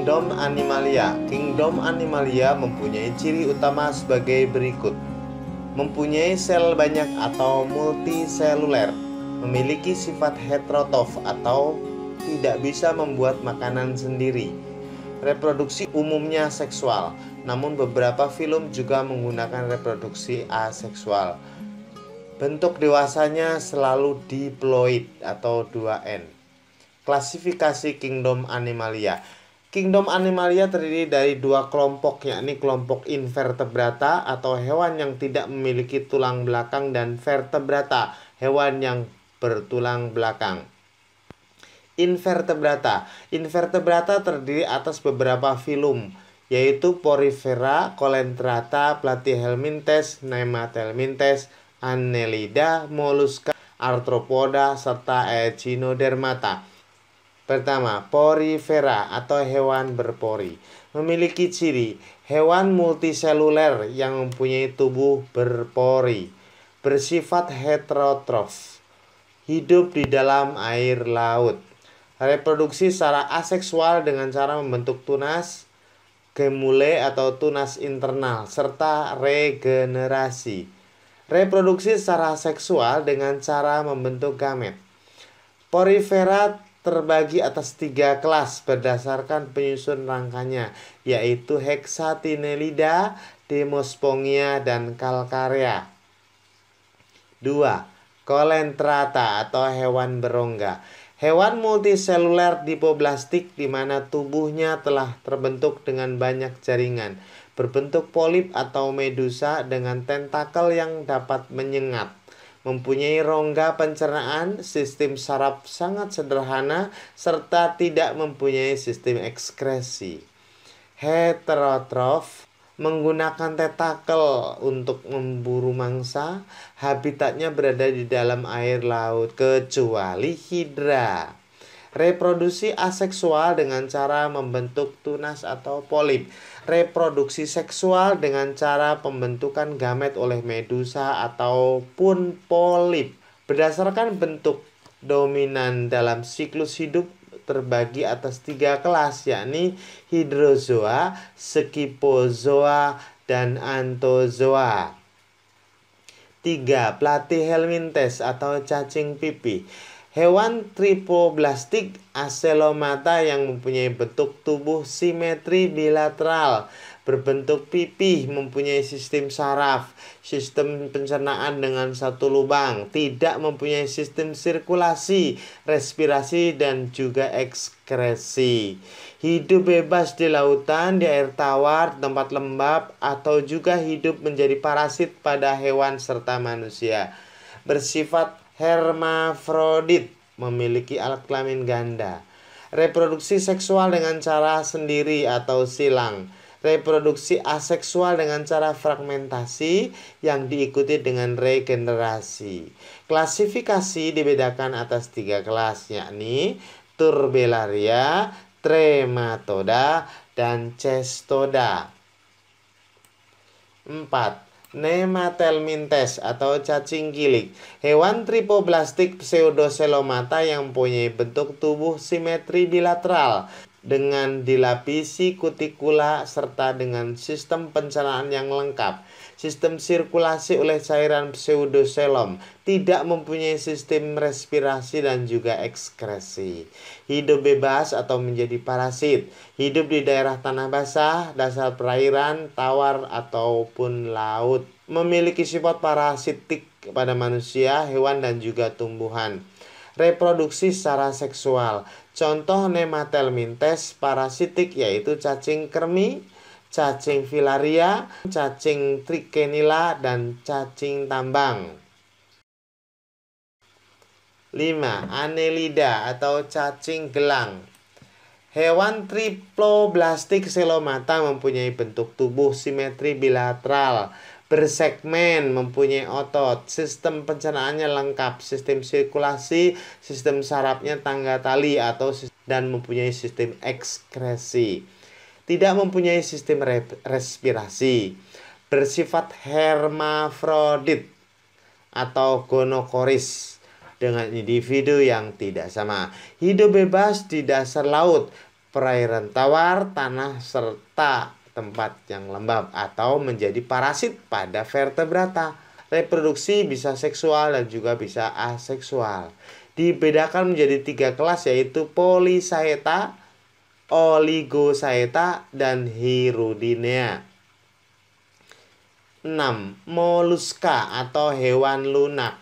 Kingdom Animalia. Kingdom Animalia mempunyai ciri utama sebagai berikut. Mempunyai sel banyak atau multiseluler. Memiliki sifat heterotof atau tidak bisa membuat makanan sendiri. Reproduksi umumnya seksual, namun beberapa film juga menggunakan reproduksi aseksual. Bentuk dewasanya selalu diploid atau 2N. Klasifikasi Kingdom Animalia Kingdom Animalia terdiri dari dua kelompok yakni kelompok invertebrata atau hewan yang tidak memiliki tulang belakang dan vertebrata, hewan yang bertulang belakang. Invertebrata. Invertebrata terdiri atas beberapa filum yaitu Porifera, Colentrata, Platyhelminthes, Nematelminthes, Annelida, Mollusca, Arthropoda serta Echinodermata. Pertama, porifera atau hewan berpori memiliki ciri hewan multiseluler yang mempunyai tubuh berpori, bersifat heterotrof, hidup di dalam air laut, reproduksi secara aseksual dengan cara membentuk tunas, gemule atau tunas internal, serta regenerasi. Reproduksi secara seksual dengan cara membentuk gamet. Porifera terbagi atas tiga kelas berdasarkan penyusun rangkanya, yaitu Hexatinellida, Demospongia, dan Calcarea. 2. Kolentrata atau hewan berongga. Hewan multiseluler dipoblastik di mana tubuhnya telah terbentuk dengan banyak jaringan, berbentuk polip atau medusa dengan tentakel yang dapat menyengat mempunyai rongga pencernaan, sistem saraf sangat sederhana, serta tidak mempunyai sistem ekskresi. Heterotrof menggunakan tetakel untuk memburu mangsa. Habitatnya berada di dalam air laut, kecuali hidra. Reproduksi aseksual dengan cara membentuk tunas atau polip reproduksi seksual dengan cara pembentukan gamet oleh medusa ataupun polip. Berdasarkan bentuk dominan dalam siklus hidup terbagi atas tiga kelas yakni hidrozoa, skipozoa, dan antozoa. Tiga. Platyhelminthes helmintes atau cacing pipi Hewan tripoblastik aselomata yang mempunyai bentuk tubuh simetri bilateral, berbentuk pipih, mempunyai sistem saraf, sistem pencernaan dengan satu lubang, tidak mempunyai sistem sirkulasi, respirasi, dan juga ekskresi. Hidup bebas di lautan, di air tawar, tempat lembab, atau juga hidup menjadi parasit pada hewan serta manusia bersifat hermafrodit, memiliki alat kelamin ganda. Reproduksi seksual dengan cara sendiri atau silang. Reproduksi aseksual dengan cara fragmentasi yang diikuti dengan regenerasi. Klasifikasi dibedakan atas tiga kelas yakni Turbellaria, Trematoda, dan Cestoda. 4 nematelmintes atau cacing gilik. Hewan tripoblastik pseudoselomata yang mempunyai bentuk tubuh simetri bilateral dengan dilapisi kutikula serta dengan sistem pencernaan yang lengkap sistem sirkulasi oleh cairan pseudoselom, tidak mempunyai sistem respirasi dan juga ekskresi. Hidup bebas atau menjadi parasit, hidup di daerah tanah basah, dasar perairan, tawar ataupun laut. Memiliki sifat parasitik pada manusia, hewan dan juga tumbuhan. Reproduksi secara seksual. Contoh nematelmintes parasitik yaitu cacing kermi, cacing filaria, cacing trikenila, dan cacing tambang. 5. Anelida atau cacing gelang Hewan triploblastik selomata mempunyai bentuk tubuh simetri bilateral, bersegmen, mempunyai otot, sistem pencernaannya lengkap, sistem sirkulasi, sistem sarapnya tangga tali atau dan mempunyai sistem ekskresi tidak mempunyai sistem re respirasi, bersifat hermafrodit atau gonokoris dengan individu yang tidak sama. Hidup bebas di dasar laut, perairan tawar, tanah serta tempat yang lembab atau menjadi parasit pada vertebrata. Reproduksi bisa seksual dan juga bisa aseksual. Dibedakan menjadi tiga kelas yaitu polisaeta, oligosaeta dan hirudinea. 6. Moluska atau hewan lunak.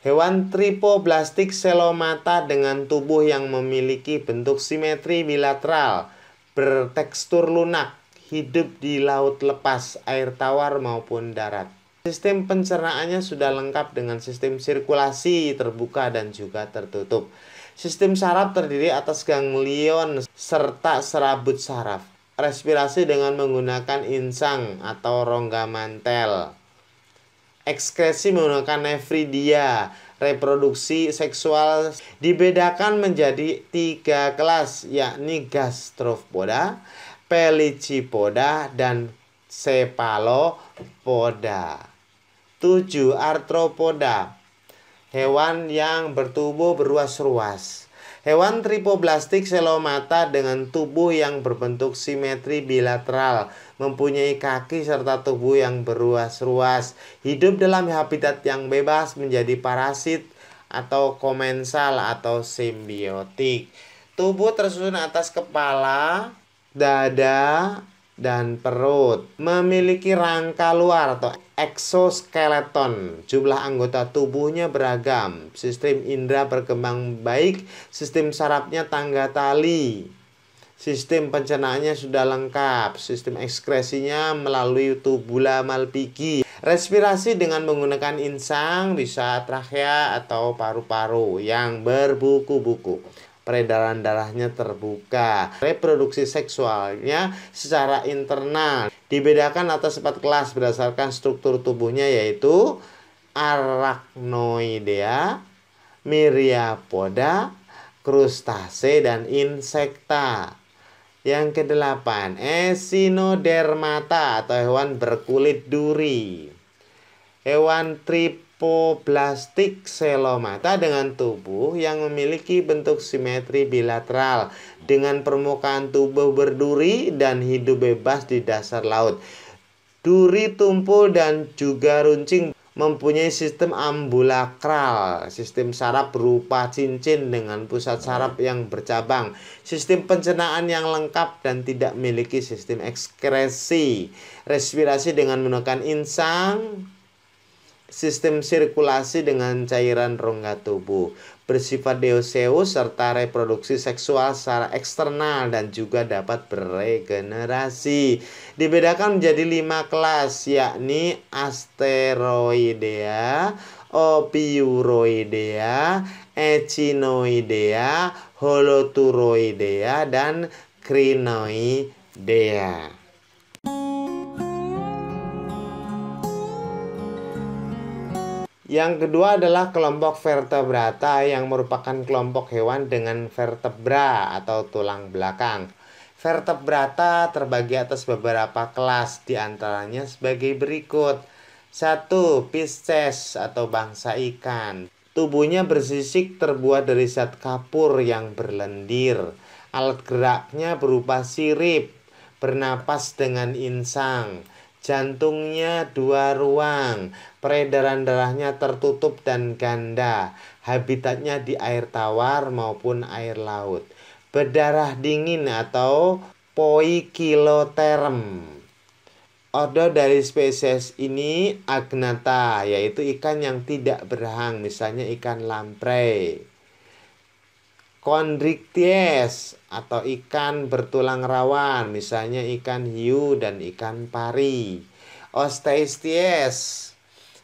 Hewan tripoblastik selomata dengan tubuh yang memiliki bentuk simetri bilateral, bertekstur lunak, hidup di laut lepas, air tawar maupun darat. Sistem pencernaannya sudah lengkap dengan sistem sirkulasi terbuka dan juga tertutup. Sistem saraf terdiri atas ganglion serta serabut saraf. Respirasi dengan menggunakan insang atau rongga mantel. Ekskresi menggunakan nefridia. Reproduksi seksual dibedakan menjadi tiga kelas yakni gastropoda, pelicipoda, dan Sepalopoda. 7. Arthropoda hewan yang bertubuh beruas ruas Hewan tripoblastik selomata dengan tubuh yang berbentuk simetri bilateral, mempunyai kaki serta tubuh yang beruas ruas hidup dalam habitat yang bebas menjadi parasit atau komensal atau simbiotik. Tubuh tersusun atas kepala, dada, dan perut. Memiliki rangka luar atau eksoskeleton. Jumlah anggota tubuhnya beragam. Sistem indera berkembang baik, sistem sarapnya tangga tali. Sistem pencernaannya sudah lengkap, sistem ekskresinya melalui tubula malpighi, Respirasi dengan menggunakan insang bisa trakea atau paru-paru yang berbuku-buku peredaran darahnya terbuka. Reproduksi seksualnya secara internal dibedakan atas empat kelas berdasarkan struktur tubuhnya yaitu arachnoidea, miriapoda, krustase dan insekta. Yang kedelapan, esinodermata atau hewan berkulit duri. Hewan trip Lipoplastik selomata dengan tubuh yang memiliki bentuk simetri bilateral dengan permukaan tubuh berduri dan hidup bebas di dasar laut. Duri tumpul dan juga runcing mempunyai sistem ambulakral, sistem saraf berupa cincin dengan pusat saraf yang bercabang, sistem pencernaan yang lengkap dan tidak memiliki sistem ekskresi, respirasi dengan menekan insang, sistem sirkulasi dengan cairan rongga tubuh, bersifat deoseus serta reproduksi seksual secara eksternal dan juga dapat beregenerasi. Dibedakan menjadi lima kelas yakni Asteroidea, Opiuroidea, Echinoidea, Holoturoidea, dan Crinoidea. Yang kedua adalah kelompok vertebrata yang merupakan kelompok hewan dengan vertebra atau tulang belakang. Vertebrata terbagi atas beberapa kelas diantaranya sebagai berikut. satu, Pisces atau bangsa ikan. Tubuhnya bersisik terbuat dari zat kapur yang berlendir. Alat geraknya berupa sirip, bernapas dengan insang jantungnya dua ruang, peredaran darahnya tertutup dan ganda, habitatnya di air tawar maupun air laut, berdarah dingin atau poikiloterm. Ordo dari spesies ini agnata, yaitu ikan yang tidak berhang, misalnya ikan lamprey kondrikties atau ikan bertulang rawan, misalnya ikan hiu dan ikan pari. Osteisties,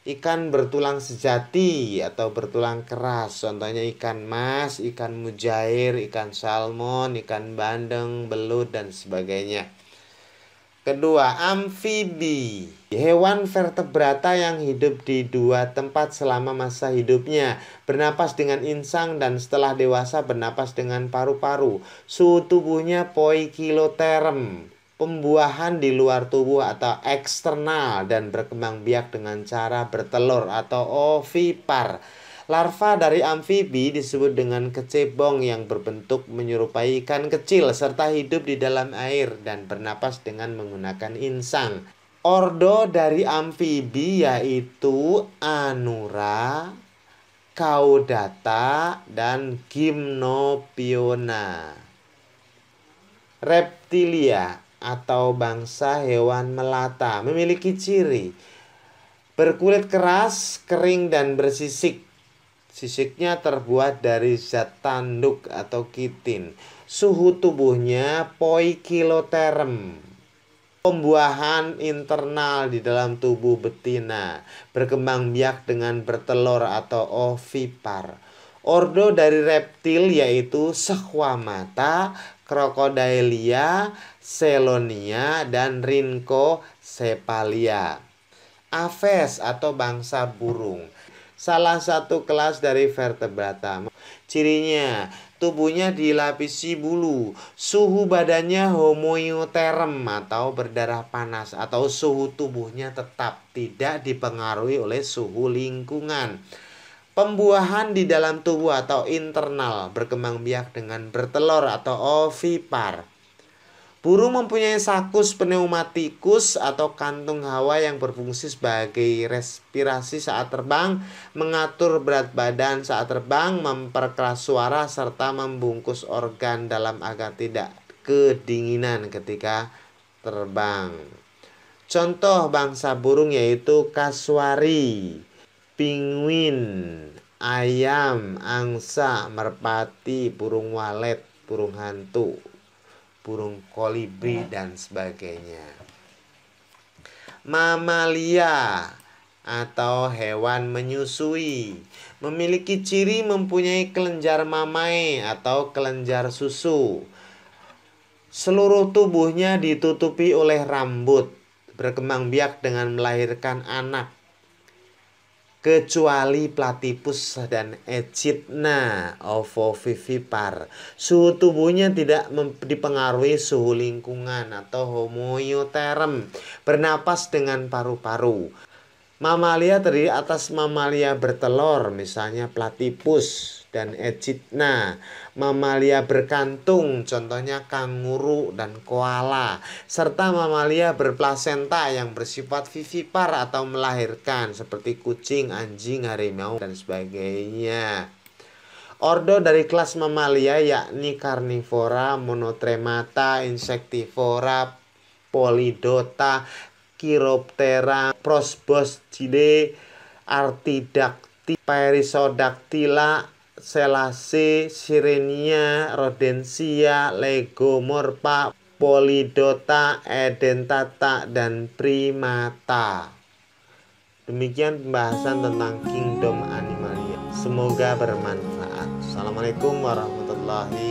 ikan bertulang sejati atau bertulang keras, contohnya ikan mas, ikan mujair, ikan salmon, ikan bandeng, belut dan sebagainya. Kedua, amfibi. Hewan vertebrata yang hidup di dua tempat selama masa hidupnya, bernapas dengan insang dan setelah dewasa bernapas dengan paru-paru. Suhu tubuhnya poikiloterm, pembuahan di luar tubuh atau eksternal dan berkembang biak dengan cara bertelur atau ovipar. Larva dari amfibi disebut dengan kecebong yang berbentuk menyerupai ikan kecil serta hidup di dalam air dan bernapas dengan menggunakan insang. Ordo dari amfibi yaitu Anura, Caudata, dan Gymnopiona. Reptilia atau bangsa hewan melata memiliki ciri berkulit keras, kering, dan bersisik Sisiknya terbuat dari zat tanduk atau kitin. Suhu tubuhnya poikiloterm pembuahan internal di dalam tubuh betina, berkembang biak dengan bertelur atau ovipar. Ordo dari reptil yaitu sekwamata, krokodilia, selonia, dan rinko sepalia. Aves atau bangsa burung salah satu kelas dari vertebrata. Cirinya, tubuhnya dilapisi bulu, suhu badannya homoiotherm atau berdarah panas atau suhu tubuhnya tetap tidak dipengaruhi oleh suhu lingkungan. Pembuahan di dalam tubuh atau internal berkembang biak dengan bertelur atau ovipar. Burung mempunyai sakus pneumatikus atau kantung hawa yang berfungsi sebagai respirasi saat terbang, mengatur berat badan saat terbang, memperkeras suara, serta membungkus organ dalam agar tidak kedinginan ketika terbang. Contoh bangsa burung yaitu kasuari, pinguin, ayam, angsa, merpati, burung walet, burung hantu burung kolibri dan sebagainya. Mamalia atau hewan menyusui memiliki ciri mempunyai kelenjar mamai atau kelenjar susu. Seluruh tubuhnya ditutupi oleh rambut, berkembang biak dengan melahirkan anak kecuali platipus dan echidna ovovivipar. Suhu tubuhnya tidak dipengaruhi suhu lingkungan atau homoioterm Bernapas dengan paru-paru. Mamalia terdiri atas mamalia bertelur, misalnya platipus dan echidna, mamalia berkantung contohnya kanguru dan koala, serta mamalia berplasenta yang bersifat vivipar atau melahirkan seperti kucing, anjing, harimau dan sebagainya. Ordo dari kelas mamalia yakni carnivora monotremata, insektivora, polidota, chiroptera, prosboscidae, artidactyla, perisodactyla, Selase, Sirenia, Rodensia, Legomorpa, Polidota, Edentata, dan Primata. Demikian pembahasan tentang kingdom animalia. Semoga bermanfaat. Assalamualaikum warahmatullahi